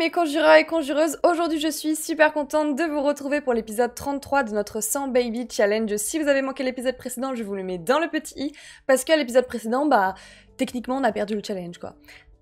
mes conjureurs et conjureuses, aujourd'hui je suis super contente de vous retrouver pour l'épisode 33 de notre 100 Baby Challenge. Si vous avez manqué l'épisode précédent, je vous le mets dans le petit i, parce que l'épisode précédent, bah, techniquement on a perdu le challenge quoi.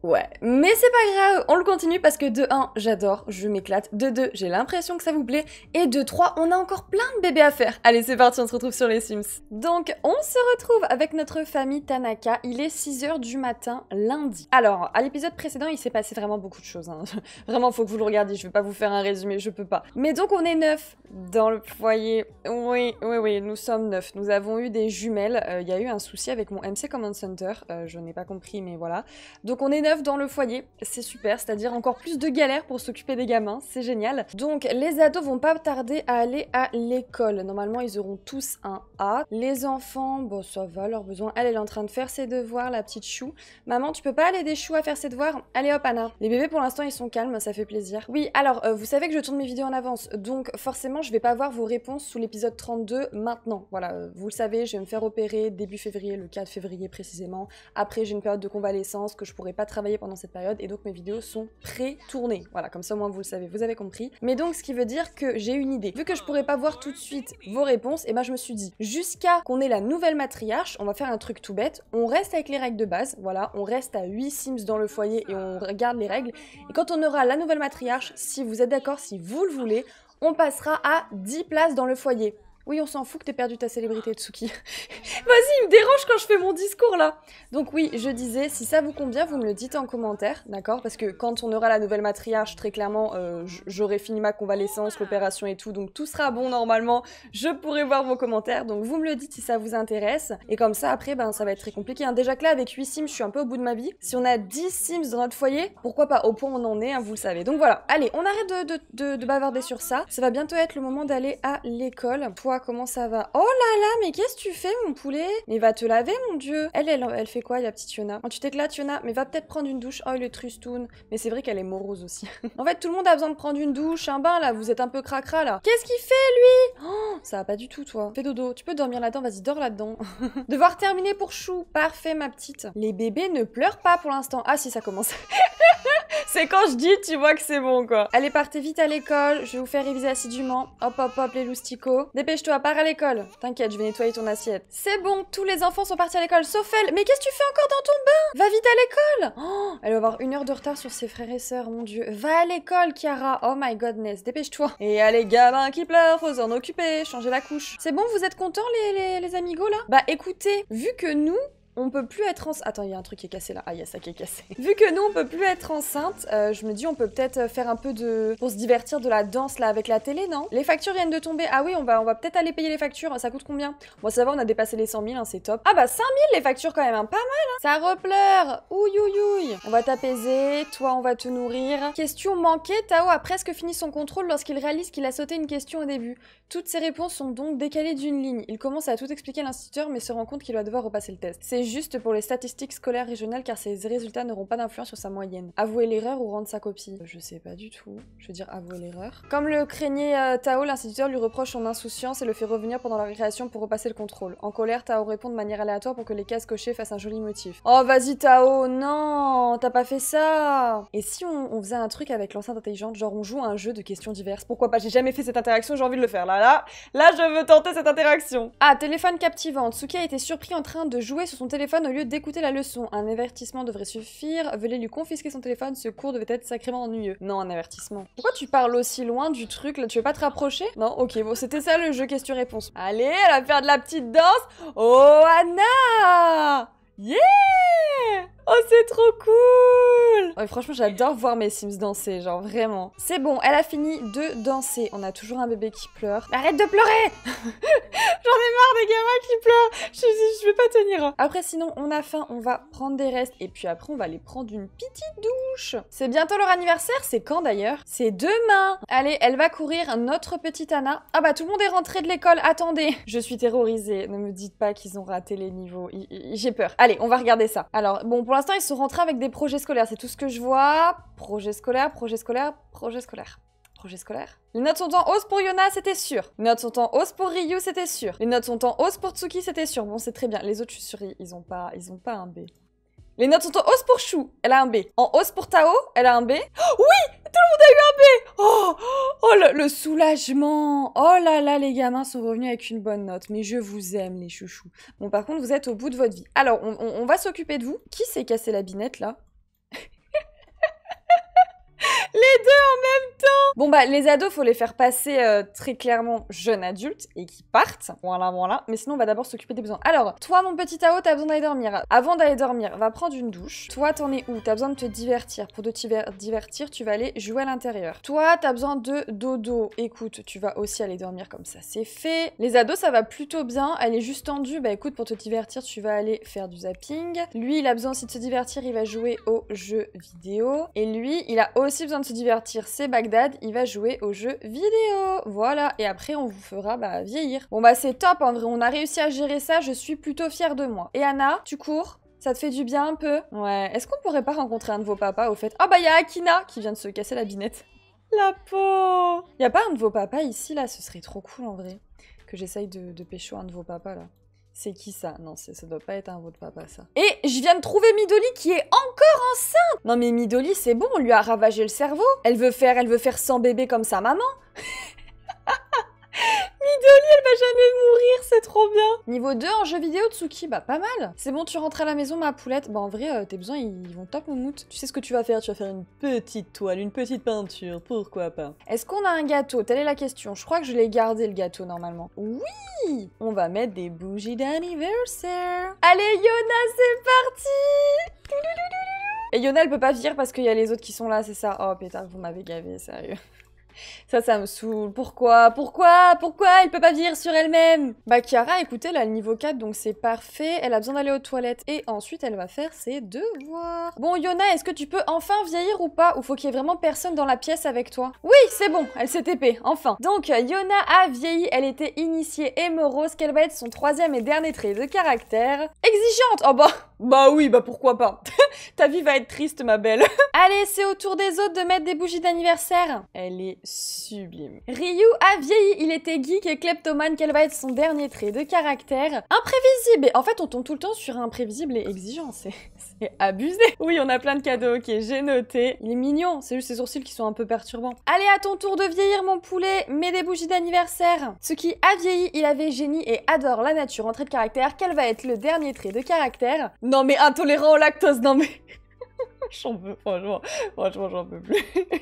Ouais, mais c'est pas grave, on le continue parce que de 1, j'adore, je m'éclate, de 2, j'ai l'impression que ça vous plaît, et de 3, on a encore plein de bébés à faire. Allez, c'est parti, on se retrouve sur les Sims. Donc, on se retrouve avec notre famille Tanaka, il est 6h du matin, lundi. Alors, à l'épisode précédent, il s'est passé vraiment beaucoup de choses, hein. vraiment, faut que vous le regardiez, je vais pas vous faire un résumé, je peux pas. Mais donc, on est neuf dans le foyer, oui, oui, oui, nous sommes neuf Nous avons eu des jumelles, euh, il y a eu un souci avec mon MC Command Center, euh, je n'ai pas compris, mais voilà. Donc, on est dans le foyer, c'est super, c'est-à-dire encore plus de galère pour s'occuper des gamins, c'est génial. Donc les ados vont pas tarder à aller à l'école, normalement ils auront tous un A. Les enfants, bon ça va, leur besoin. elle, est en train de faire ses devoirs, la petite chou. Maman, tu peux pas aller des choux à faire ses devoirs Allez hop Anna. Les bébés pour l'instant ils sont calmes, ça fait plaisir. Oui, alors euh, vous savez que je tourne mes vidéos en avance, donc forcément je vais pas voir vos réponses sous l'épisode 32 maintenant. Voilà, euh, vous le savez, je vais me faire opérer début février, le 4 février précisément. Après j'ai une période de convalescence que je pourrais pas travailler pendant cette période et donc mes vidéos sont pré-tournées. Voilà, comme ça au moins vous le savez, vous avez compris. Mais donc ce qui veut dire que j'ai une idée. Vu que je pourrais pas voir tout de suite vos réponses, et eh ben je me suis dit, jusqu'à qu'on ait la nouvelle matriarche, on va faire un truc tout bête, on reste avec les règles de base, voilà, on reste à 8 sims dans le foyer et on regarde les règles. Et quand on aura la nouvelle matriarche, si vous êtes d'accord, si vous le voulez, on passera à 10 places dans le foyer. Oui, on s'en fout que t'aies perdu ta célébrité, Tsuki. Vas-y, il me dérange quand je fais mon discours là. Donc oui, je disais, si ça vous convient, vous me le dites en commentaire, d'accord Parce que quand on aura la nouvelle matriarche, très clairement, euh, j'aurai fini ma convalescence, l'opération et tout, donc tout sera bon normalement. Je pourrai voir vos commentaires, donc vous me le dites si ça vous intéresse. Et comme ça, après, ben ça va être très compliqué. Hein. Déjà que là, avec 8 sims, je suis un peu au bout de ma vie. Si on a 10 sims dans notre foyer, pourquoi pas Au point où on en est, hein, vous le savez. Donc voilà, allez, on arrête de, bavarder sur ça. Ça va bientôt être le moment d'aller à l'école. Comment ça va Oh là là, mais qu'est-ce que tu fais, mon poulet Mais va te laver, mon dieu Elle, elle, elle fait quoi, la petite Yona oh, Tu t'éclates, Yona Mais va peut-être prendre une douche. Oh, il est trustoun. Mais c'est vrai qu'elle est morose aussi. en fait, tout le monde a besoin de prendre une douche, un bain, là. Vous êtes un peu cracra, là. Qu'est-ce qu'il fait, lui oh, Ça va pas du tout, toi. Fais dodo. Tu peux dormir là-dedans, vas-y, dors là-dedans. Devoir terminer pour chou. Parfait, ma petite. Les bébés ne pleurent pas pour l'instant. Ah si, ça commence. c'est quand je dis, tu vois que c'est bon, quoi. Allez, partez vite à l'école. Je vais vous faire réviser assidûment. Hop, hop, hop, les loustico dépêche-toi, pars à l'école. T'inquiète, je vais nettoyer ton assiette. C'est bon, tous les enfants sont partis à l'école, sauf elle. Mais qu'est-ce que tu fais encore dans ton bain Va vite à l'école oh, Elle va avoir une heure de retard sur ses frères et sœurs, mon dieu. Va à l'école, Chiara. Oh my godness, dépêche-toi. Et allez, gamin qui pleure, faut s'en occuper, changer la couche. C'est bon, vous êtes contents les, les, les amigos là Bah écoutez, vu que nous, on peut plus être enceinte. Attends, il y a un truc qui est cassé là. Ah, il y a ça qui est cassé. Vu que nous, on peut plus être enceinte, euh, je me dis, on peut peut-être faire un peu de. pour se divertir de la danse là avec la télé, non Les factures viennent de tomber. Ah oui, on va, on va peut-être aller payer les factures. Ça coûte combien Bon, ça va, on a dépassé les 100 000, hein, c'est top. Ah bah 5 000 les factures quand même, hein. pas mal. Hein. Ça repleure. Oui On va t'apaiser. Toi, on va te nourrir. Question manquée. Tao a presque fini son contrôle lorsqu'il réalise qu'il a sauté une question au début. Toutes ses réponses sont donc décalées d'une ligne. Il commence à tout expliquer à l'instituteur, mais se rend compte qu'il va devoir repasser le test juste pour les statistiques scolaires régionales car ces résultats n'auront pas d'influence sur sa moyenne. Avouer l'erreur ou rendre sa copie euh, Je sais pas du tout. Je veux dire avouer l'erreur. Comme le craignait euh, Tao, l'instituteur lui reproche son insouciance et le fait revenir pendant la récréation pour repasser le contrôle. En colère, Tao répond de manière aléatoire pour que les cases cochées fassent un joli motif. Oh vas-y Tao, non, t'as pas fait ça Et si on, faisait un truc avec l'enceinte intelligente, genre on joue à un jeu de questions diverses Pourquoi pas J'ai jamais fait cette interaction, j'ai envie de le faire. Là, là, là, je veux tenter cette interaction. Ah, téléphone captivant. Tsuki a été surpris en train de jouer sur son téléphone au lieu d'écouter la leçon. Un avertissement devrait suffire. Veuillez lui confisquer son téléphone. Ce cours devait être sacrément ennuyeux. Non, un avertissement. Pourquoi tu parles aussi loin du truc là Tu veux pas te rapprocher Non, ok, bon, c'était ça le jeu question-réponse. Allez, elle va faire de la petite danse. Oh, Anna Yeah Oh, c'est trop cool Franchement, j'adore voir mes Sims danser, genre vraiment. C'est bon, elle a fini de danser. On a toujours un bébé qui pleure. arrête de pleurer J'en ai marre des gamins qui pleurent je, je, vais pas tenir. Hein. Après, sinon, on a faim, on va prendre des restes. Et puis après, on va aller prendre une petite douche. C'est bientôt leur anniversaire. C'est quand d'ailleurs C'est demain Allez, elle va courir, notre petite Anna. Ah bah, tout le monde est rentré de l'école, attendez Je suis terrorisée. Ne me dites pas qu'ils ont raté les niveaux. J'ai peur. Allez, Allez, on va regarder ça. Alors, bon, pour l'instant, ils sont rentrés avec des projets scolaires. C'est tout ce que je vois. Projet scolaire, projet scolaire, projet scolaire. Projet scolaire. Les notes sont en hausse pour Yona, c'était sûr. Les notes sont en hausse pour Ryu, c'était sûr. Les notes sont en hausse pour Tsuki, c'était sûr. Bon, c'est très bien. Les autres, je suis sûre, ils ont pas, ils ont pas un B. Les notes sont en hausse pour Chou, elle a un B. En hausse pour Tao, elle a un B. Oh, oui Tout le monde a eu un B Oh, oh le, soulagement Oh là là, les gamins sont revenus avec une bonne note. Mais je vous aime, les chouchous. Bon, par contre, vous êtes au bout de votre vie. Alors, on, on va s'occuper de vous. Qui s'est cassé la binette, là les deux en même temps Bon bah les ados, faut les faire passer euh, très clairement jeune adultes et qui partent. Voilà, voilà. Mais sinon, on va d'abord s'occuper des besoins. Alors, toi, mon petit Tao, t'as besoin d'aller dormir. Avant d'aller dormir, va prendre une douche. Toi, t'en es où T'as besoin de te divertir. Pour te divertir, tu vas aller jouer à l'intérieur. Toi, t'as besoin de dodo. Écoute, tu vas aussi aller dormir comme ça, c'est fait. Les ados, ça va plutôt bien. Elle est juste tendue. Bah écoute, pour te divertir, tu vas aller faire du zapping. Lui, il a besoin aussi de se divertir. Il va jouer aux jeux vidéo. Et lui, il a aussi besoin de se divertir, c'est Bagdad, il va jouer au jeu vidéo. Voilà, et après on vous fera bah, vieillir. Bon bah c'est top en vrai, on a réussi à gérer ça, je suis plutôt fière de moi. Et Anna, tu cours ça te fait du bien un peu Ouais. Est-ce qu'on pourrait pas rencontrer un de vos papas au fait Ah oh bah y Akina qui vient de se casser la binette. La peau Y a pas un de vos papas ici là Ce serait trop cool en vrai. Que j'essaye de, de pécho un de vos papas là. C'est qui ça Non, ça doit pas être un vote de papa, ça. Et je viens de trouver Midoli qui est encore enceinte Non mais Midoli, c'est bon, on lui a ravagé le cerveau. Elle veut faire, elle veut faire sans bébé comme sa maman. Midoli, elle va jamais mourir, c'est trop bien Niveau 2 en jeu vidéo, Tsuki, bah pas mal C'est bon, tu rentres à la maison, ma poulette. Bah en vrai, euh, tes besoins, ils vont top, moumoute. Tu sais ce que tu vas faire, tu vas faire une petite toile, une petite peinture, pourquoi pas. Est-ce qu'on a un gâteau Telle est la question. Je crois que je l'ai gardé, le gâteau, normalement. Oui On va mettre des bougies d'anniversaire Allez, Yona, c'est parti Et Yona, elle peut pas venir parce qu'il y a les autres qui sont là, c'est ça Oh pétard, vous m'avez gavé, sérieux ça, ça me saoule. Pourquoi Pourquoi Pourquoi elle peut pas vivre sur elle-même Bah, Chiara, écoutez, elle a le niveau 4, donc c'est parfait. Elle a besoin d'aller aux toilettes. Et ensuite, elle va faire ses devoirs. Bon, Yona, est-ce que tu peux enfin vieillir ou pas Ou faut qu'il y ait vraiment personne dans la pièce avec toi Oui, c'est bon, elle s'est épée, enfin. Donc, Yona a vieilli, elle était initiée et morose. qu'elle va être son troisième et dernier trait de caractère. Exigeante Oh bah Bah oui, bah pourquoi pas Ta vie va être triste, ma belle. Allez, c'est au tour des autres de mettre des bougies d'anniversaire. Elle est sublime. Ryu a vieilli, il était geek et kleptomane, quel va être son dernier trait de caractère Imprévisible en fait, on tombe tout le temps sur imprévisible et exigeant, c'est abusé Oui, on a plein de cadeaux, ok, j'ai noté. Il est mignon, c'est juste ses sourcils qui sont un peu perturbants. Allez, à ton tour de vieillir, mon poulet, mets des bougies d'anniversaire Ce qui a vieilli, il avait génie et adore la nature en trait de caractère, quel va être le dernier trait de caractère Non mais intolérant au lactose, non mais... j'en peux, franchement, franchement j'en peux plus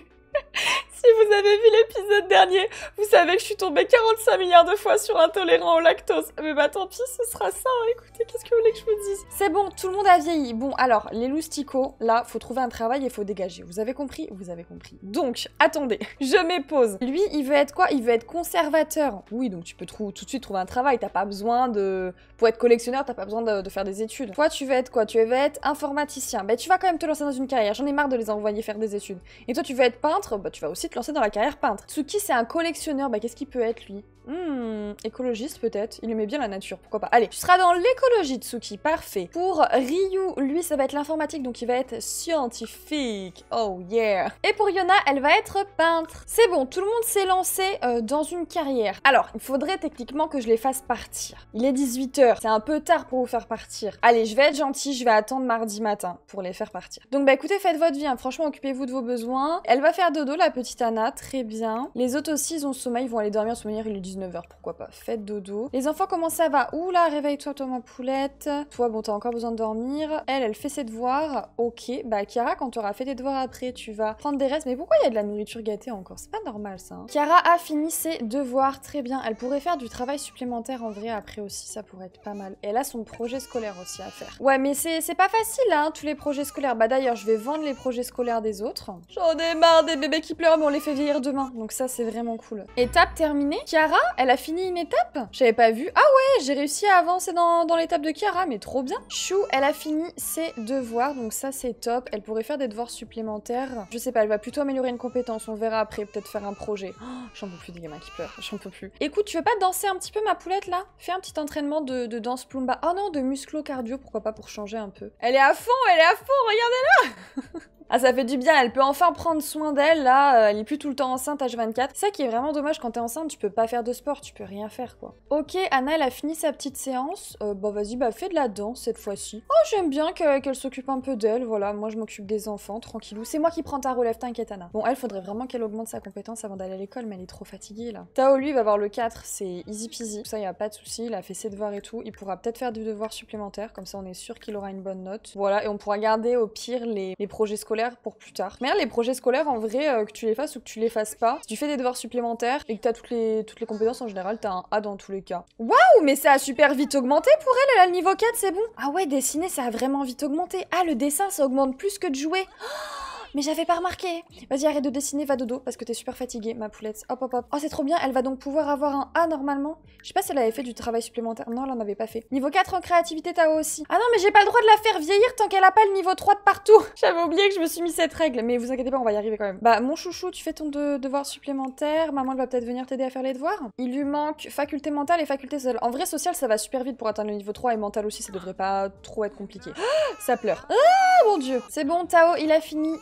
Si vous avez vu l'épisode dernier, vous savez que je suis tombée 45 milliards de fois sur intolérant au lactose. Mais bah tant pis, ce sera ça. Hein. Écoutez, qu'est-ce que vous voulez que je vous dise C'est bon, tout le monde a vieilli. Bon, alors, les lousticos, là, faut trouver un travail et faut dégager. Vous avez compris Vous avez compris. Donc, attendez, je m'épose. Lui, il veut être quoi Il veut être conservateur. Oui, donc tu peux tout de suite trouver un travail. T'as pas besoin de... Pour être collectionneur, t'as pas besoin de, de, faire des études. Toi, tu veux être quoi Tu veux être informaticien. Bah, tu vas quand même te lancer dans une carrière. J'en ai marre de les envoyer faire des études. Et toi, tu veux être peintre Bah, tu vas aussi lancé dans la carrière peintre. Tsuki, c'est un collectionneur, bah qu'est-ce qu'il peut être lui Hmm, écologiste peut-être. Il aimait bien la nature, pourquoi pas. Allez, tu seras dans l'écologie, Tsuki, parfait. Pour Ryu, lui, ça va être l'informatique, donc il va être scientifique. Oh yeah. Et pour Yona, elle va être peintre. C'est bon, tout le monde s'est lancé euh, dans une carrière. Alors, il faudrait techniquement que je les fasse partir. Il est 18h, c'est un peu tard pour vous faire partir. Allez, je vais être gentil, je vais attendre mardi matin pour les faire partir. Donc bah écoutez, faites votre vie, hein. franchement, occupez-vous de vos besoins. Elle va faire dodo, la petite Anna, très bien. Les autres aussi, ils ont sommeil, ils vont aller dormir, se souvenir, ils lui 9 h pourquoi pas. Faites dodo. Les enfants, comment ça va Oula, réveille-toi, toi, poulette. Toi, bon, t'as encore besoin de dormir. Elle, elle fait ses devoirs. Ok, bah, Chiara, quand auras fait tes devoirs après, tu vas prendre des restes. Mais pourquoi il y a de la nourriture gâtée encore C'est pas normal, ça. Kara hein. a fini ses devoirs, très bien. Elle pourrait faire du travail supplémentaire en vrai après aussi, ça pourrait être pas mal. elle a son projet scolaire aussi à faire. Ouais, mais c'est pas facile, hein, tous les projets scolaires. Bah, d'ailleurs, je vais vendre les projets scolaires des autres. J'en ai marre des bébés qui pleurent, mais on les fait vieillir demain. Donc ça, c'est vraiment cool. Étape terminée. Kiara elle a fini une étape J'avais pas vu. Ah ouais, j'ai réussi à avancer dans, l'étape de Kiara, mais trop bien. Chou, elle a fini ses devoirs, donc ça c'est top. Elle pourrait faire des devoirs supplémentaires. Je sais pas, elle va plutôt améliorer une compétence, on verra après, peut-être faire un projet. Oh, j'en peux plus des gamins qui pleurent, j'en peux plus. Écoute, tu veux pas danser un petit peu ma poulette là Fais un petit entraînement de, de danse plumba. Oh non, de musclo-cardio, pourquoi pas pour changer un peu. Elle est à fond, elle est à fond, regardez-la ah, ça fait du bien, elle peut enfin prendre soin d'elle, là, euh, elle est plus tout le temps enceinte H24. C'est ça qui est vraiment dommage, quand t'es enceinte, tu peux pas faire de sport, tu peux rien faire, quoi. Ok, Anna, elle a fini sa petite séance. Euh, bah vas-y, bah fais de la danse cette fois-ci. Oh, j'aime bien qu'elle s'occupe un peu d'elle, voilà, moi je m'occupe des enfants, tranquillou. C'est moi qui prends ta relève, t'inquiète, Anna. Bon, elle, faudrait vraiment qu'elle augmente sa compétence avant d'aller à l'école, mais elle est trop fatiguée, là. Tao, lui, va voir le 4, c'est easy peasy. Ça, y a pas de souci, il a fait ses devoirs et tout. Il pourra peut-être faire du devoir supplémentaire, comme ça on est sûr qu'il aura une bonne note. Voilà, et on pourra garder au pire les, les projets scolaires pour plus tard. Mais les projets scolaires, en vrai, euh, que tu les fasses ou que tu les fasses pas, si tu fais des devoirs supplémentaires et que t'as toutes les, toutes les compétences en général, t'as un A dans tous les cas. Waouh, mais ça a super vite augmenté pour elle, elle a le niveau 4, c'est bon. Ah ouais, dessiner, ça a vraiment vite augmenté. Ah, le dessin, ça augmente plus que de jouer. Oh mais j'avais pas remarqué. Vas-y, arrête de dessiner, va dodo, parce que t'es super fatiguée, ma poulette. Hop, hop, hop. Oh, c'est trop bien, elle va donc pouvoir avoir un A normalement. Je sais pas si elle avait fait du travail supplémentaire. Non, elle en avait pas fait. Niveau 4 en créativité, Tao aussi. Ah non, mais j'ai pas le droit de la faire vieillir tant qu'elle a pas le niveau 3 de partout. J'avais oublié que je me suis mis cette règle, mais vous inquiétez pas, on va y arriver quand même. Bah, mon chouchou, tu fais ton devoir supplémentaire. Maman, elle va peut-être venir t'aider à faire les devoirs. Il lui manque faculté mentale et faculté sociale. En vrai, sociale, ça va super vite pour atteindre le niveau 3 et mental aussi, ça devrait pas trop être compliqué. Ça pleure. Ah, mon dieu. C'est bon, Tao, il a fini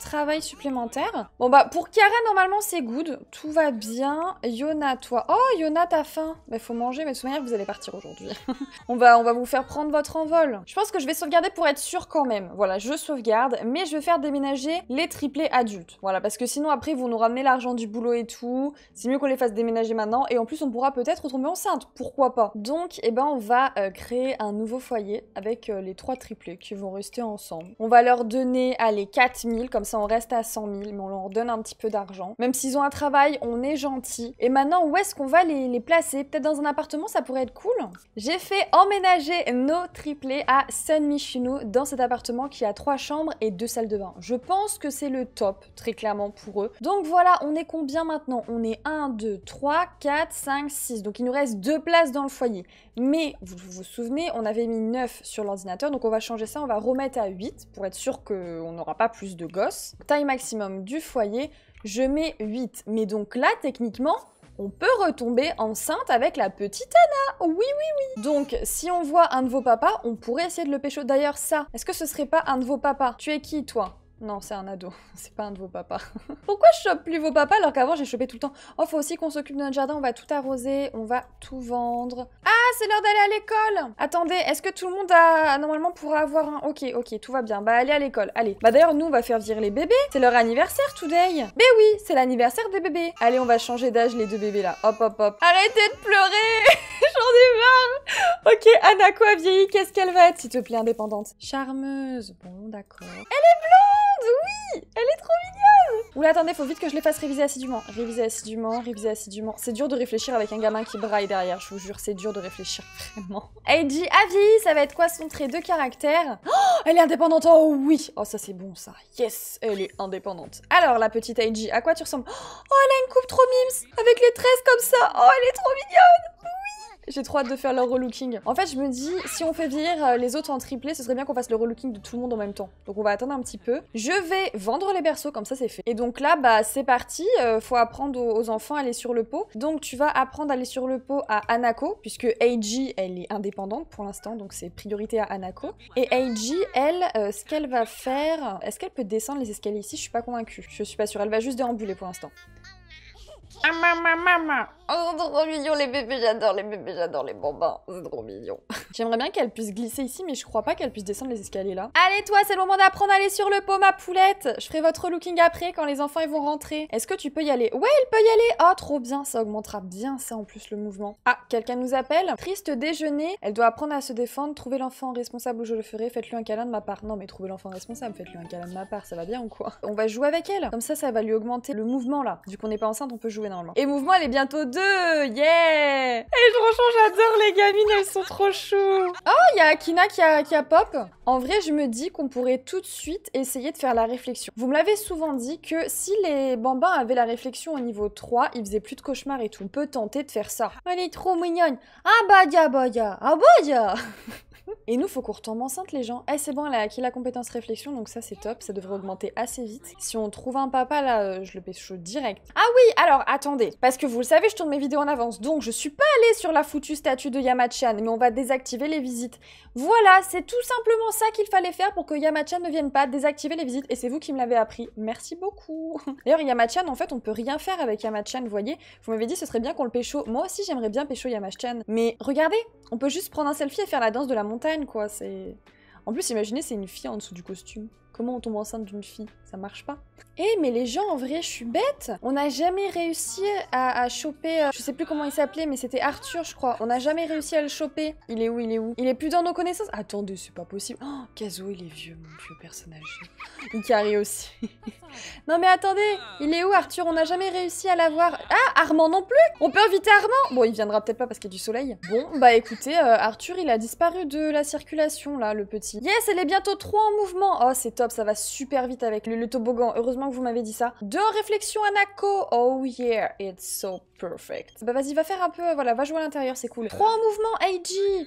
travail supplémentaire. Bon bah pour Kara normalement c'est good, tout va bien. Yona toi, oh Yona t'as faim, Mais faut manger mais de toute manière vous allez partir aujourd'hui. on va on va vous faire prendre votre envol. Je pense que je vais sauvegarder pour être sûr quand même. Voilà je sauvegarde, mais je vais faire déménager les triplés adultes. Voilà parce que sinon après vous nous ramenez l'argent du boulot et tout. C'est mieux qu'on les fasse déménager maintenant et en plus on pourra peut-être retomber enceinte, pourquoi pas. Donc eh ben on va euh, créer un nouveau foyer avec euh, les trois triplés qui vont rester ensemble. On va leur donner allez 4000 comme ça on reste à 100 000, mais on leur donne un petit peu d'argent. Même s'ils ont un travail, on est gentil. Et maintenant, où est-ce qu'on va les, placer Peut-être dans un appartement, ça pourrait être cool. J'ai fait emménager nos triplés à Sun Michino dans cet appartement qui a trois chambres et deux salles de bain. Je pense que c'est le top, très clairement pour eux. Donc voilà, on est combien maintenant On est 1, 2, 3, 4, 5, 6. Donc il nous reste deux places dans le foyer. Mais vous vous souvenez, on avait mis 9 sur l'ordinateur, donc on va changer ça, on va remettre à 8 pour être sûr qu'on n'aura pas plus de gosse. Taille maximum du foyer, je mets 8. Mais donc là, techniquement, on peut retomber enceinte avec la petite Anna. Oh oui, oui, oui. Donc, si on voit un de vos papas, on pourrait essayer de le pécho. D'ailleurs, ça, est-ce que ce serait pas un de vos papas Tu es qui, toi non, c'est un ado. C'est pas un de vos papas. Pourquoi je chope plus vos papas alors qu'avant j'ai chopé tout le temps Oh, faut aussi qu'on s'occupe de notre jardin, on va tout arroser, on va tout vendre. Ah, c'est l'heure d'aller à l'école Attendez, est-ce que tout le monde a... Normalement pourra avoir un... Ok, ok, tout va bien. Bah, allez à l'école, allez. Bah d'ailleurs, nous, on va faire virer les bébés. C'est leur anniversaire, today Mais ben oui, c'est l'anniversaire des bébés. Allez, on va changer d'âge les deux bébés, là. Hop, hop, hop. Arrêtez de pleurer J'en ai marre Ok, Anna, quoi Qu'est-ce qu'elle va être, s'il te plaît, indépendante Charmeuse. Bon, d'accord. Elle est blonde. Oui Elle est trop mignonne Oula, attendez, faut vite que je les fasse réviser assidûment. Réviser assidûment, réviser assidûment. C'est dur de réfléchir avec un gamin qui braille derrière, je vous jure, c'est dur de réfléchir, vraiment. Heidi, avis, ça va être quoi son trait de caractère oh, Elle est indépendante, oh oui Oh, ça c'est bon, ça. Yes, elle est indépendante. Alors, la petite Heidi, à quoi tu ressembles Oh, elle a une coupe trop mimes, avec les tresses comme ça Oh, elle est trop mignonne j'ai trop hâte de faire leur relooking. En fait, je me dis, si on fait venir euh, les autres en triplé, ce serait bien qu'on fasse le relooking de tout le monde en même temps. Donc on va attendre un petit peu. Je vais vendre les berceaux, comme ça c'est fait. Et donc là, bah c'est parti. Euh, faut apprendre aux, enfants à aller sur le pot. Donc tu vas apprendre à aller sur le pot à Anako, puisque Eiji, elle est indépendante pour l'instant, donc c'est priorité à Anako. Et Eiji, elle, euh, ce qu'elle va faire... Est-ce qu'elle peut descendre les escaliers ici Je suis pas convaincue. Je suis pas sûre. Elle va juste déambuler pour l'instant. Ah, maman, maman. Oh, trop mignon, les bébés, j'adore les bébés, j'adore les bambins. C'est trop mignon. J'aimerais bien qu'elle puisse glisser ici, mais je crois pas qu'elle puisse descendre les escaliers là. Allez, toi, c'est le moment d'apprendre à aller sur le pot, ma poulette. Je ferai votre looking après quand les enfants ils vont rentrer. Est-ce que tu peux y aller Ouais, elle peut y aller. Oh, trop bien, ça augmentera bien ça en plus le mouvement. Ah, quelqu'un nous appelle. Triste déjeuner. Elle doit apprendre à se défendre. Trouver l'enfant responsable où je le ferai. Faites-lui un câlin de ma part. Non, mais trouver l'enfant responsable, faites-lui un câlin de ma part. Ça va bien ou quoi On va jouer avec elle. Comme ça, ça va lui augmenter le mouvement là. Vu qu'on n'est pas enceinte, on peut jouer et Mouvement, elle est bientôt deux Yeah Et je rechange, j'adore les gamines, elles sont trop choues Oh, il y a Akina qui a, qui pop En vrai, je me dis qu'on pourrait tout de suite essayer de faire la réflexion. Vous me l'avez souvent dit que si les bambins avaient la réflexion au niveau 3, ils faisaient plus de cauchemars et tout. On peut tenter de faire ça. Elle est trop mignonne Ah bah ya, bah Ah bah Et nous, faut qu'on retombe enceinte, les gens. Eh, c'est bon, elle a acquis la compétence réflexion, donc ça, c'est top. Ça devrait augmenter assez vite. Si on trouve un papa, là, euh, je le pêche direct. Ah oui, alors, attendez. Parce que vous le savez, je tourne mes vidéos en avance. Donc, je suis pas allée sur la foutue statue de Yamachan, mais on va désactiver les visites. Voilà, c'est tout simplement ça qu'il fallait faire pour que Yamachan ne vienne pas désactiver les visites. Et c'est vous qui me l'avez appris. Merci beaucoup. D'ailleurs, Yamachan, en fait, on peut rien faire avec Yamachan, vous voyez. Vous m'avez dit, ce serait bien qu'on le au Moi aussi, j'aimerais bien pécho Yamachan. Mais regardez, on peut juste prendre un selfie et faire la danse de la en plus, imaginez, c'est une fille en dessous du costume. Comment on tombe enceinte d'une fille Ça marche pas. Eh, mais les gens, en vrai, je suis bête On n'a jamais réussi à, choper. Euh, je sais plus comment il s'appelait, mais c'était Arthur, je crois. On n'a jamais réussi à le choper. Il est où Il est où Il est plus dans nos connaissances. Attendez, c'est pas possible. Oh, Kazuo, il est vieux, mon vieux personnage. Ikari aussi. non, mais attendez, il est où Arthur On n'a jamais réussi à l'avoir. Ah, Armand non plus On peut inviter Armand Bon, il viendra peut-être pas parce qu'il y a du soleil. Bon, bah écoutez, euh, Arthur, il a disparu de la circulation, là, le petit. Yes, elle est bientôt trop en mouvement. Oh, c'est top ça va super vite avec le, toboggan. Heureusement que vous m'avez dit ça. Deux réflexions Anako. Oh yeah, it's so perfect. Bah vas-y, va faire un peu, euh, voilà, va jouer à l'intérieur, c'est cool. Trois en mouvement,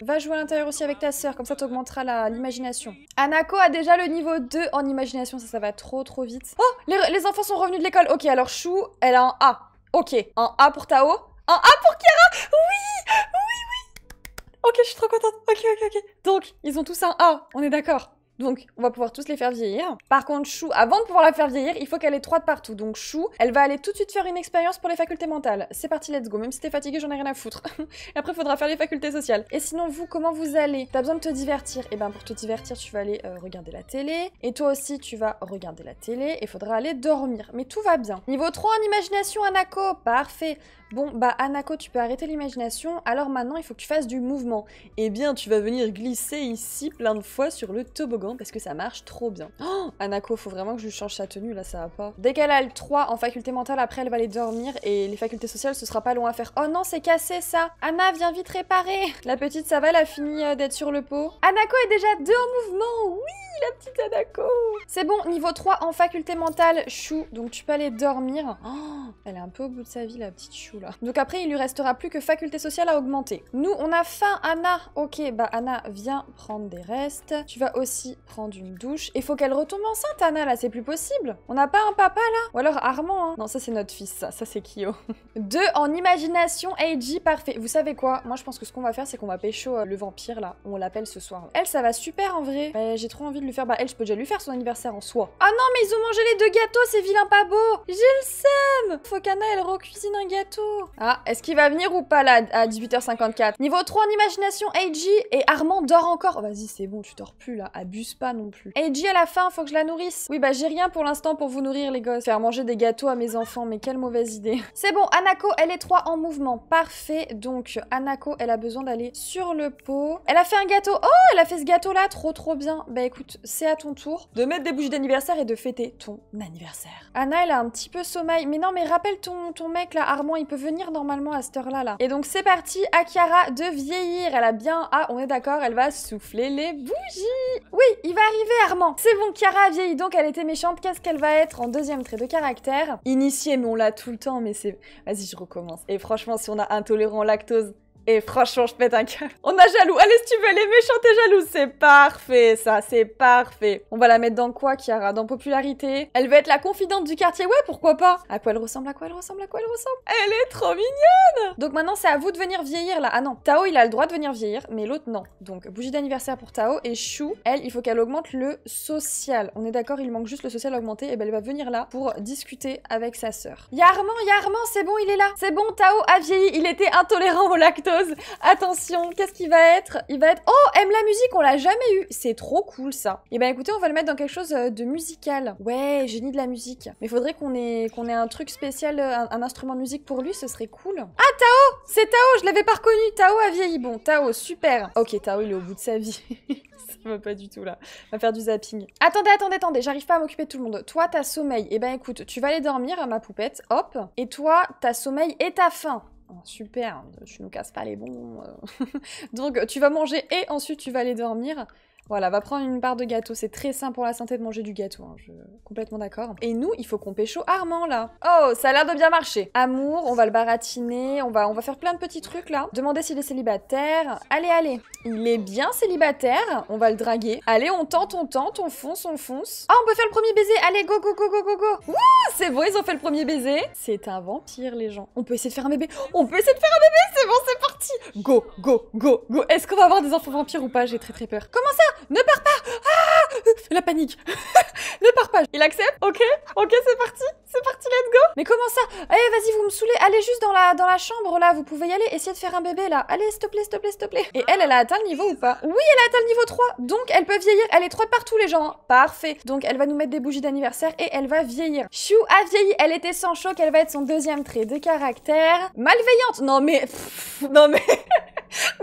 Va jouer à l'intérieur aussi avec ta sœur, comme ça t'augmenteras l'imagination. Anako a déjà le niveau 2 en imagination, ça, ça va trop trop vite. Oh, les, enfants sont revenus de l'école. Ok, alors Chou, elle a un A. Ok, un A pour Tao, un A pour Kiara Oui, oui, oui Ok, je suis trop contente. Ok, ok, ok. Donc, ils ont tous un A, on est d'accord. Donc, on va pouvoir tous les faire vieillir. Par contre, Chou, avant de pouvoir la faire vieillir, il faut qu'elle ait trois de partout. Donc, Chou, elle va aller tout de suite faire une expérience pour les facultés mentales. C'est parti, let's go. Même si t'es fatiguée, j'en ai rien à foutre. Après, il faudra faire les facultés sociales. Et sinon, vous, comment vous allez T'as besoin de te divertir. Et eh ben, pour te divertir, tu vas aller euh, regarder la télé. Et toi aussi, tu vas regarder la télé. Et faudra aller dormir. Mais tout va bien. Niveau 3 en imagination, Anako. Parfait. Bon, bah Anako, tu peux arrêter l'imagination, alors maintenant il faut que tu fasses du mouvement. Eh bien, tu vas venir glisser ici plein de fois sur le toboggan parce que ça marche trop bien. Oh, Anako, faut vraiment que je change sa tenue, là ça va pas. Dès qu'elle a le 3 en faculté mentale, après elle va aller dormir et les facultés sociales, ce sera pas long à faire. Oh non, c'est cassé ça Anna, viens vite réparer La petite, ça va, a fini euh, d'être sur le pot. Anako est déjà 2 en mouvement, oui la petite Anako C'est bon, niveau 3 en faculté mentale, chou, donc tu peux aller dormir. Oh, elle est un peu au bout de sa vie, la petite chou. Donc après, il lui restera plus que faculté sociale à augmenter. Nous, on a faim, Anna Ok, bah Anna, viens prendre des restes. Tu vas aussi prendre une douche. Et faut qu'elle retombe enceinte, Anna, là, c'est plus possible. On n'a pas un papa, là Ou alors Armand, hein Non, ça c'est notre fils, ça, ça c'est Kyo. Deux, en imagination, Eiji, parfait. Vous savez quoi Moi, je pense que ce qu'on va faire, c'est qu'on va pécho euh, le vampire, là. On l'appelle ce soir. Elle, ça va super, en vrai. Bah, j'ai trop envie de lui faire... Bah, elle, je peux déjà lui faire son anniversaire en soi. Ah non, mais ils ont mangé les deux gâteaux, c'est vilain pas beau J'ai le seum Faut qu'Anna, elle recuisine un gâteau. Ah, est-ce qu'il va venir ou pas là à 18h54 Niveau 3 en imagination, Eiji et Armand dort encore. Oh, vas-y, c'est bon, tu dors plus là, abuse pas non plus. Eiji à la fin, faut que je la nourrisse. Oui, bah j'ai rien pour l'instant pour vous nourrir les gosses. Faire manger des gâteaux à mes enfants, mais quelle mauvaise idée. C'est bon, Anako, elle est 3 en mouvement, parfait. Donc Anako, elle a besoin d'aller sur le pot. Elle a fait un gâteau. Oh, elle a fait ce gâteau là, trop trop bien. Bah écoute, c'est à ton tour de mettre des bougies d'anniversaire et de fêter ton anniversaire. Anna, elle a un petit peu sommeil. Mais non, mais rappelle ton, ton mec là, Armand, il peut venir normalement à cette heure-là. Là. Et donc c'est parti, Kiara de vieillir. Elle a bien... Ah, on est d'accord, elle va souffler les bougies Oui, il va arriver Armand C'est bon, Kiara a vieilli, donc elle était méchante. Qu'est-ce qu'elle va être en deuxième trait de caractère Initiée, mais on l'a tout le temps, mais c'est... Vas-y, je recommence. Et franchement, si on a intolérant lactose, et franchement, je pète un cœur. On a jaloux. Allez, si tu veux, les méchants et jaloux, c'est parfait, ça, c'est parfait. On va la mettre dans quoi, Chiara Dans popularité Elle veut être la confidente du quartier, ouais, pourquoi pas À quoi elle ressemble À quoi elle ressemble À quoi elle ressemble Elle est trop mignonne Donc maintenant, c'est à vous de venir vieillir, là. Ah non, Tao, il a le droit de venir vieillir, mais l'autre, non. Donc, bougie d'anniversaire pour Tao. Et Chou, elle, il faut qu'elle augmente le social. On est d'accord, il manque juste le social augmenté. Et eh ben, elle va venir là pour discuter avec sa sœur. Yarman, Yarman, c'est bon, il est là. C'est bon, Tao a vieilli. Il était intolérant au lactose Attention, qu'est-ce qu'il va être Il va être... Oh, aime la musique, on l'a jamais eu. C'est trop cool ça. Et eh ben écoutez, on va le mettre dans quelque chose euh, de musical. Ouais, génie de la musique. Mais faudrait qu'on ait, qu'on ait un truc spécial, euh, un, instrument de musique pour lui, ce serait cool. Ah, Tao C'est Tao, je l'avais pas reconnu. Tao a vieilli. Bon, Tao, super. Ok, Tao, il est au bout de sa vie. ça va pas du tout là. On va faire du zapping. Attendez, attendez, attendez, j'arrive pas à m'occuper de tout le monde. Toi, t'as sommeil. Eh ben écoute, tu vas aller dormir, ma poupette. Hop. Et toi, t'as sommeil et ta faim. Ah, super, tu nous casses pas les bons. Euh. Donc tu vas manger et ensuite tu vas aller dormir. Voilà, va prendre une barre de gâteau. C'est très sain pour la santé de manger du gâteau. Hein. Je suis complètement d'accord. Et nous, il faut qu'on pécho Armand là. Oh, ça a l'air de bien marcher. Amour, on va le baratiner, on va, on va faire plein de petits trucs là. Demandez s'il est célibataire. Allez, allez. Il est bien célibataire. On va le draguer. Allez, on tente, on tente, on fonce, on fonce. Ah, on peut faire le premier baiser. Allez, go, go, go, go, go, go. Wouh, c'est bon, ils ont fait le premier baiser. C'est un vampire, les gens. On peut essayer de faire un bébé. On peut essayer de faire un bébé. C'est bon, c'est parti. Go, go, go, go. Est-ce qu'on va avoir des enfants vampires ou pas J'ai très très peur. Comment ça ah, ne pars pas Ah La panique Ne pars pas Il accepte Ok Ok, c'est parti C'est parti, let's go Mais comment ça Allez, eh, vas-y, vous me saoulez Allez juste dans la, dans la chambre, là, vous pouvez y aller. Essayez de faire un bébé, là. Allez, s'il te plaît, s'il te plaît, s'il te plaît. Et elle, elle a atteint le niveau ou pas Oui, elle a atteint le niveau 3 Donc, elle peut vieillir. Elle est 3 partout, les gens hein. Parfait Donc, elle va nous mettre des bougies d'anniversaire et elle va vieillir. Chou a vieilli Elle était sans choc, elle va être son deuxième trait de caractère. Malveillante Non mais... non mais...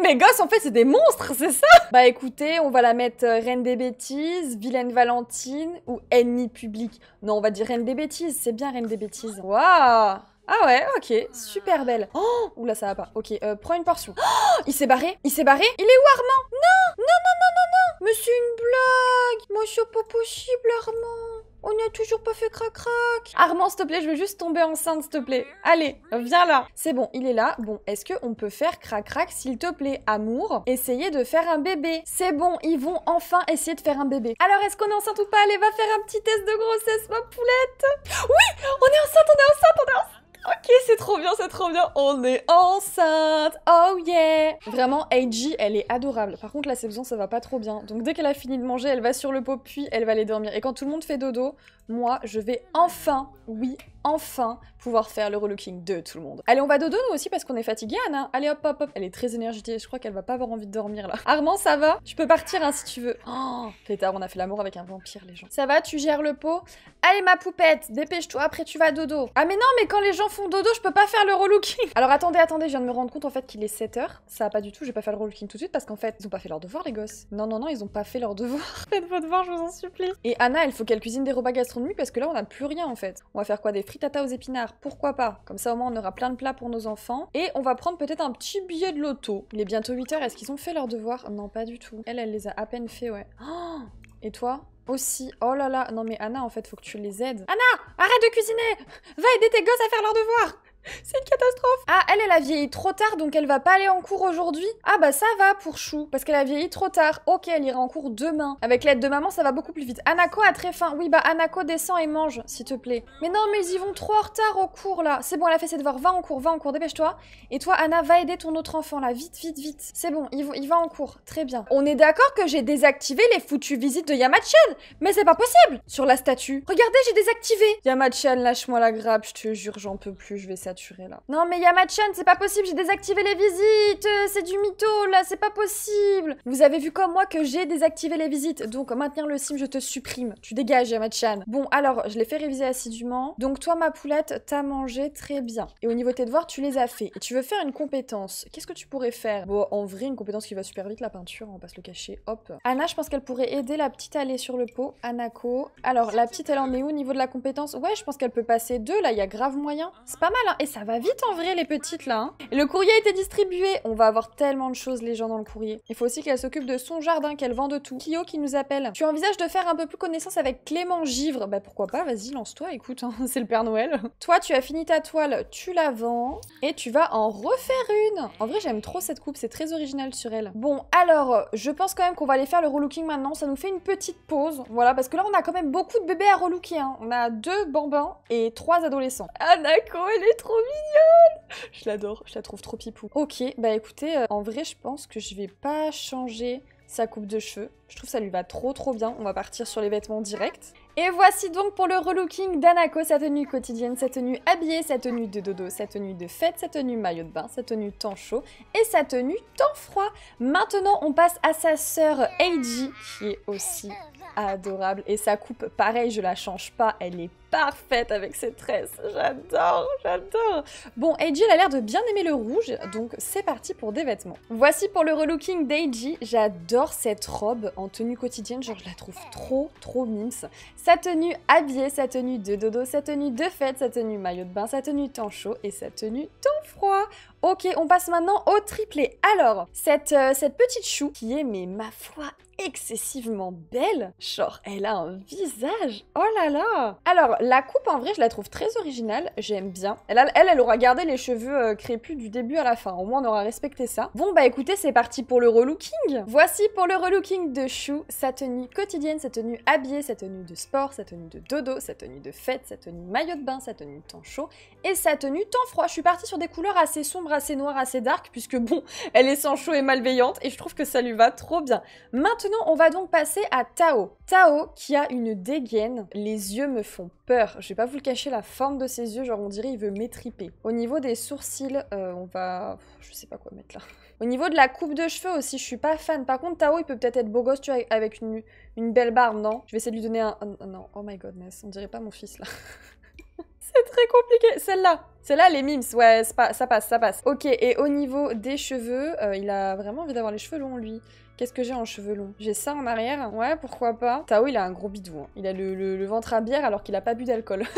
Mais gosses, en fait, c'est des monstres, c'est ça Bah écoutez, on va la mettre euh, Reine des bêtises, Vilaine Valentine ou Ennemi public. Non, on va dire Reine des bêtises, c'est bien Reine des bêtises. Waouh ah ouais, ok, super belle. Oh, là, ça va pas. Ok, euh, prends une portion. Oh, il s'est barré, il s'est barré, il est où Armand Non, non, non, non, non, non, mais c'est une blague. Moi, je suis pas possible, Armand. On n'a toujours pas fait crac-crac Armand, s'il te plaît, je veux juste tomber enceinte, s'il te plaît. Allez, viens là C'est bon, il est là. Bon, est-ce qu'on peut faire crac-crac, s'il te plaît, amour Essayez de faire un bébé. C'est bon, ils vont enfin essayer de faire un bébé. Alors, est-ce qu'on est enceinte ou pas Allez, va faire un petit test de grossesse, ma poulette Oui On est enceinte, on est enceinte, on est enceinte Ok, c'est trop bien, c'est trop bien. On est enceinte. Oh yeah. Vraiment, Eiji, elle est adorable. Par contre, la saison, ça va pas trop bien. Donc dès qu'elle a fini de manger, elle va sur le pot, puis elle va aller dormir. Et quand tout le monde fait dodo, moi, je vais enfin, oui, enfin, pouvoir faire le relooking de tout le monde. Allez, on va dodo nous aussi parce qu'on est fatigué, Anna. Allez, hop, hop, hop. Elle est très énergisée. Je crois qu'elle va pas avoir envie de dormir là. Armand, ça va Tu peux partir hein, si tu veux. Oh, pétard, on a fait l'amour avec un vampire, les gens. Ça va Tu gères le pot Allez, ma poupette, dépêche-toi. Après, tu vas dodo. Ah mais non, mais quand les gens fond, dodo, je peux pas faire le relooking. Alors attendez, attendez, je viens de me rendre compte en fait qu'il est 7h. Ça va pas du tout, je vais pas faire le relooking tout de suite parce qu'en fait, ils ont pas fait leur devoir les gosses. Non, non, non, ils ont pas fait leur devoir. Faites vos devoirs, je vous en supplie. Et Anna, il faut qu'elle cuisine des repas gastronomiques parce que là, on a plus rien en fait. On va faire quoi Des frites aux épinards, pourquoi pas Comme ça, au moins, on aura plein de plats pour nos enfants. Et on va prendre peut-être un petit billet de loto. Il est bientôt 8h, est-ce qu'ils ont fait leur devoir Non, pas du tout. Elle, elle les a à peine fait, ouais. et toi aussi. Oh là là, non mais Anna, en fait, faut que tu les aides. Anna, arrête de cuisiner Va aider tes gosses à faire leurs devoirs C'est une catastrophe. Ah, elle, elle a vieilli trop tard, donc elle va pas aller en cours aujourd'hui. Ah bah ça va pour Chou, parce qu'elle a vieilli trop tard. Ok, elle ira en cours demain. Avec l'aide de maman, ça va beaucoup plus vite. Anako a très faim. Oui, bah Anako, descend et mange, s'il te plaît. Mais non, mais ils vont trop en retard au cours, là. C'est bon, elle a fait ses devoirs. Va en cours, va en cours, dépêche-toi. Et toi, Anna, va aider ton autre enfant, là. Vite, vite, vite. C'est bon, il, va en cours. Très bien. On est d'accord que j'ai désactivé les foutues visites de Yamachan, mais c'est pas possible Sur la statue. Regardez, j'ai désactivé Yamachan, lâche-moi la grappe, je te jure, j'en peux plus, je vais ça non mais Yamachan, c'est pas possible, j'ai désactivé les visites, euh, c'est du mytho là, c'est pas possible. Vous avez vu comme moi que j'ai désactivé les visites, donc maintenir le sim, je te supprime. Tu dégages Yamachan. Bon alors, je l'ai fait réviser assidûment. Donc toi ma poulette, t'as mangé très bien. Et au niveau de tes devoirs, tu les as fait. Et tu veux faire une compétence. Qu'est-ce que tu pourrais faire Bon, en vrai, une compétence qui va super vite, la peinture, on passe le cacher, hop. Anna, je pense qu'elle pourrait aider la petite à aller sur le pot. Anako. Alors la petite, elle en est où au niveau de la compétence Ouais, je pense qu'elle peut passer deux là, il y a grave moyen. C'est pas mal hein ça va vite en vrai les petites là. Hein. Le courrier a été distribué, on va avoir tellement de choses les gens dans le courrier. Il faut aussi qu'elle s'occupe de son jardin, qu'elle vend de tout. Kyo qui nous appelle. Tu envisages de faire un peu plus connaissance avec Clément Givre Bah pourquoi pas, vas-y lance-toi, écoute, hein. c'est le Père Noël. Toi tu as fini ta toile, tu la vends et tu vas en refaire une. En vrai j'aime trop cette coupe, c'est très original sur elle. Bon alors, je pense quand même qu'on va aller faire le relooking maintenant, ça nous fait une petite pause. Voilà, parce que là on a quand même beaucoup de bébés à relooker. Hein. On a deux bambins et trois adolescents. Anako, elle est trop mignonne Je l'adore, je la trouve trop pipou. Ok, bah écoutez, euh, en vrai, je pense que je vais pas changer sa coupe de cheveux. Je trouve ça lui va trop trop bien. On va partir sur les vêtements directs. Et voici donc pour le relooking d'Anako, sa tenue quotidienne, sa tenue habillée, sa tenue de dodo, sa tenue de fête, sa tenue maillot de bain, sa tenue temps chaud et sa tenue temps froid. Maintenant, on passe à sa sœur Eiji, qui est aussi adorable. Et sa coupe, pareil, je la change pas, elle est parfaite avec ses tresses. J'adore, j'adore. Bon, Eiji, elle a l'air de bien aimer le rouge, donc c'est parti pour des vêtements. Voici pour le relooking d'Eiji. J'adore cette robe en tenue quotidienne, genre je la trouve trop trop mince Sa tenue habillée, sa tenue de dodo, sa tenue de fête, sa tenue maillot de bain, sa tenue temps chaud et sa tenue temps froid. Ok, on passe maintenant au triplé. Alors, cette, euh, cette petite chou qui est, mais ma foi, excessivement belle. Genre, elle a un visage. Oh là là Alors, la coupe, en vrai, je la trouve très originale. J'aime bien. Elle, elle, aura gardé les cheveux euh, crépus du début à la fin. Au moins, on aura respecté ça. Bon, bah écoutez, c'est parti pour le relooking. Voici pour le relooking de Chou. Sa tenue quotidienne, sa tenue habillée, sa tenue de sport, sa tenue de dodo, sa tenue de fête, sa tenue maillot de bain, sa tenue temps chaud et sa tenue temps froid. Je suis partie sur des couleurs assez sombres assez noir assez dark, puisque bon, elle est sans chaud et malveillante, et je trouve que ça lui va trop bien. Maintenant, on va donc passer à Tao. Tao, qui a une dégaine, les yeux me font peur. Je vais pas vous le cacher, la forme de ses yeux, genre on dirait il veut m'étriper. Au niveau des sourcils, euh, on va... Je sais pas quoi mettre là. Au niveau de la coupe de cheveux aussi, je suis pas fan. Par contre, Tao, il peut peut-être être beau gosse, tu vois, avec une, une belle barbe, non Je vais essayer de lui donner un... Non, oh my godness, on dirait pas mon fils, là. c'est très compliqué. Celle-là. Celle-là, les mimes. Ouais, ça passe, ça passe. Ok, et au niveau des cheveux, euh, il a vraiment envie d'avoir les cheveux longs, lui. Qu'est-ce que j'ai en cheveux longs J'ai ça en arrière. Ouais, pourquoi pas. Tao, il a un gros bidou. Hein. Il a le, le ventre à bière alors qu'il a pas bu d'alcool.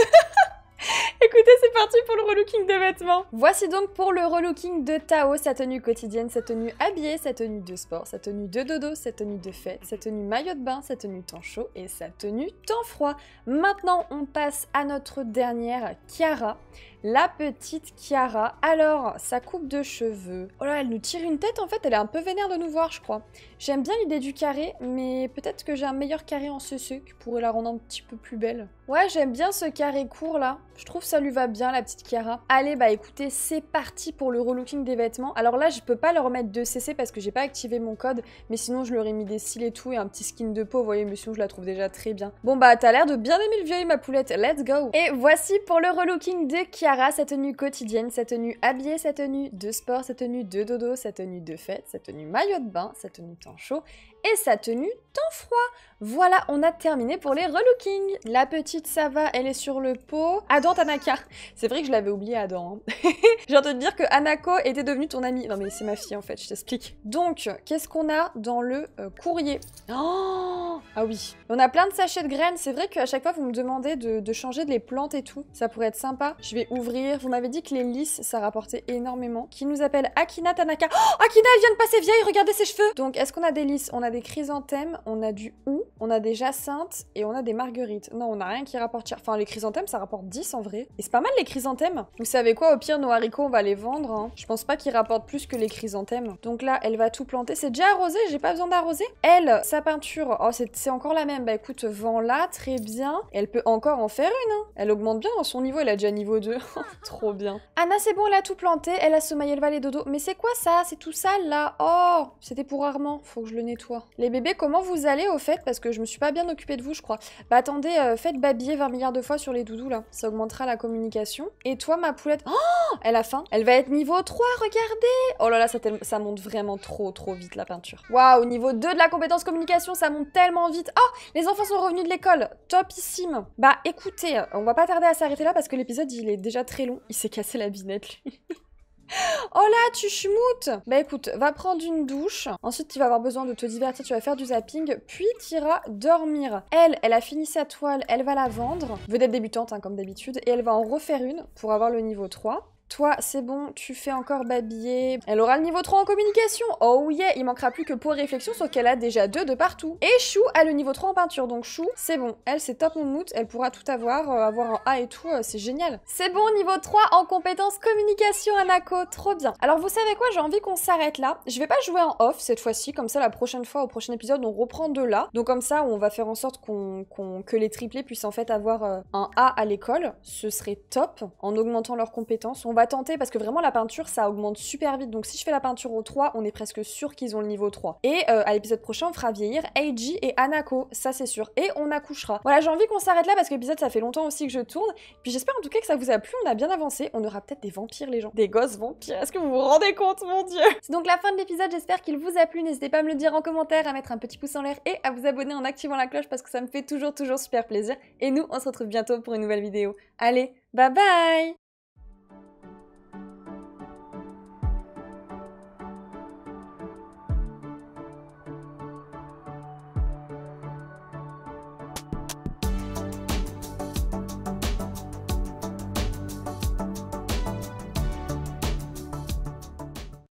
Écoutez, c'est parti pour le relooking de vêtements. Voici donc pour le relooking de Tao, sa tenue quotidienne, sa tenue habillée, sa tenue de sport, sa tenue de dodo, sa tenue de fête, sa tenue maillot de bain, sa tenue temps chaud et sa tenue temps froid. Maintenant, on passe à notre dernière Chiara la petite Chiara. Alors, sa coupe de cheveux. Oh là, elle nous tire une tête en fait, elle est un peu vénère de nous voir, je crois. J'aime bien l'idée du carré, mais peut-être que j'ai un meilleur carré en ce qui pourrait la rendre un petit peu plus belle. Ouais, j'aime bien ce carré court là. Je trouve ça lui va bien, la petite Chiara. Allez, bah écoutez, c'est parti pour le relooking des vêtements. Alors là, je peux pas leur mettre de CC parce que j'ai pas activé mon code, mais sinon je leur ai mis des cils et tout et un petit skin de peau, vous voyez, mais sinon je la trouve déjà très bien. Bon bah, t'as l'air de bien aimer le vieil ma poulette, let's go Et voici pour le relooking des Chiara sa tenue quotidienne, sa tenue habillée, sa tenue de sport, sa tenue de dodo, sa tenue de fête, sa tenue maillot de bain, sa tenue temps chaud et sa tenue temps froid. Voilà, on a terminé pour les relooking. La petite, ça va, elle est sur le pot. Adam Tanaka. C'est vrai que je l'avais oublié, Adam. Hein. J'ai entendu dire que Anako était devenue ton amie. Non, mais c'est ma fille, en fait, je t'explique. Donc, qu'est-ce qu'on a dans le euh, courrier oh! Ah oui, on a plein de sachets de graines. C'est vrai qu'à chaque fois, vous me demandez de, changer de les plantes et tout. Ça pourrait être sympa. Je vais ouvrir. Vous m'avez dit que les lys, ça rapportait énormément. Qui nous appelle Akina Tanaka. Oh! Akina, elle vient de passer vieille, regardez ses cheveux. Donc, est-ce qu'on a des lisses? On des chrysanthèmes, on a du hou, on a des jacinthes et on a des marguerites. Non, on n'a rien qui rapporte Enfin, les chrysanthèmes, ça rapporte 10 en vrai. Et c'est pas mal les chrysanthèmes. Vous savez quoi, au pire, nos haricots, on va les vendre. Hein. Je pense pas qu'ils rapportent plus que les chrysanthèmes. Donc là, elle va tout planter. C'est déjà arrosé, j'ai pas besoin d'arroser. Elle, sa peinture, oh, c'est encore la même. Bah écoute, vend là, très bien. elle peut encore en faire une. Hein. Elle augmente bien son niveau, elle a déjà niveau 2. Trop bien. Anna, c'est bon, elle a tout planté. Elle a sommeillé le valet dodo. Mais c'est quoi ça C'est tout ça là Oh C'était pour Armand. Faut que je le nettoie. Les bébés, comment vous allez au fait Parce que je me suis pas bien occupée de vous, je crois. Bah attendez, euh, faites babiller 20 milliards de fois sur les doudous, là. Ça augmentera la communication. Et toi, ma poulette... Oh Elle a faim. Elle va être niveau 3, regardez Oh là là, ça, ça monte vraiment trop, trop vite, la peinture. Waouh, niveau 2 de la compétence communication, ça monte tellement vite. Oh Les enfants sont revenus de l'école. Topissime. Bah écoutez, on va pas tarder à s'arrêter là parce que l'épisode, il est déjà très long. Il s'est cassé la binette, lui. Oh là, tu schmoutes Bah écoute, va prendre une douche. Ensuite, tu vas avoir besoin de te divertir, tu vas faire du zapping, puis tu iras dormir. Elle, elle a fini sa toile, elle va la vendre. d'être débutante, hein, comme d'habitude, et elle va en refaire une pour avoir le niveau 3. Toi, c'est bon, tu fais encore babiller. Elle aura le niveau 3 en communication. Oh yeah, il manquera plus que pour réflexion, sauf qu'elle a déjà deux de partout. Et Chou a le niveau 3 en peinture, donc Chou, c'est bon. Elle, c'est top mon mout, elle pourra tout avoir, euh, avoir un A et tout, euh, c'est génial. C'est bon, niveau 3 en compétence communication, Anako, trop bien. Alors vous savez quoi, j'ai envie qu'on s'arrête là. Je vais pas jouer en off cette fois-ci, comme ça la prochaine fois, au prochain épisode, on reprend de là. Donc comme ça, on va faire en sorte qu'on que les triplés puissent en fait avoir euh, un A à l'école. Ce serait top, en augmentant leurs compétences va tenter parce que vraiment la peinture ça augmente super vite. Donc si je fais la peinture au 3, on est presque sûr qu'ils ont le niveau 3. Et euh, à l'épisode prochain, on fera vieillir Eiji et Anako, ça c'est sûr. Et on accouchera. Voilà, j'ai envie qu'on s'arrête là parce que l'épisode ça fait longtemps aussi que je tourne. Puis j'espère en tout cas que ça vous a plu, on a bien avancé. On aura peut-être des vampires les gens. Des gosses vampires, est-ce que vous vous rendez compte, mon dieu C'est donc la fin de l'épisode, j'espère qu'il vous a plu. N'hésitez pas à me le dire en commentaire, à mettre un petit pouce en l'air et à vous abonner en activant la cloche parce que ça me fait toujours toujours super plaisir. Et nous, on se retrouve bientôt pour une nouvelle vidéo. Allez, bye bye